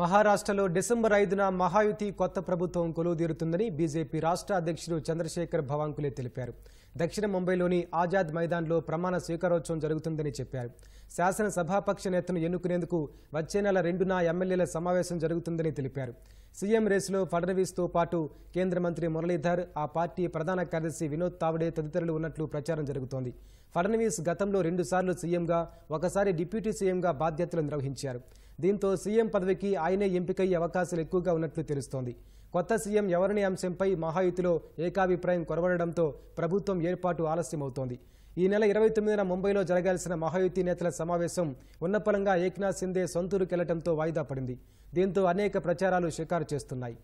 మహారాష్ట్రలో డిసెంబర్ ఐదున మహాయుతి కొత్త ప్రభుత్వం కొలువుదీరుతుందని బీజేపీ రాష్ట్ర అధ్యక్షుడు చంద్రశేఖర్ భవాంకులే తెలిపారు దక్షిణ ముంబైలోని ఆజాద్ మైదాన్లో ప్రమాణ స్వీకారోత్సవం జరుగుతుందని చెప్పారు శాసనసభాపక్ష నేతను ఎన్నుకునేందుకు వచ్చే నెల రెండున ఎమ్మెల్యేల సమావేశం జరుగుతుందని తెలిపారు సీఎం రేసులో ఫడ్నవీస్తో పాటు కేంద్ర మంత్రి మురళీధర్ ఆ పార్టీ ప్రధాన కార్యదర్శి వినోద్ తావడే తదితరులు ఉన్నట్లు ప్రచారం జరుగుతోంది ఫడ్నవీస్ గతంలో రెండుసార్లు సీఎంగా ఒకసారి డిప్యూటీ సీఎంగా బాధ్యతలు నిర్వహించారు దీంతో సీఎం పదవికి ఆయనే ఎంపికయ్యే అవకాశాలు ఎక్కువగా ఉన్నట్లు తెలుస్తోంది కొత్త సీఎం ఎవరిని అంశంపై మహాయుతిలో ఏకాభిప్రాయం కొరవడంతో ప్రభుత్వం ఏర్పాటు ఆలస్యమవుతోంది ఈ నెల ఇరవై తొమ్మిదిన ముంబైలో జరగాల్సిన మహాయుతి నేతల సమావేశం ఉన్నపలంగా ఏక్నాథ్ సిందే సొంతూరుకెళ్లడంతో వాయిదా పడింది దీంతో అనేక ప్రచారాలు షికారు చేస్తున్నాయి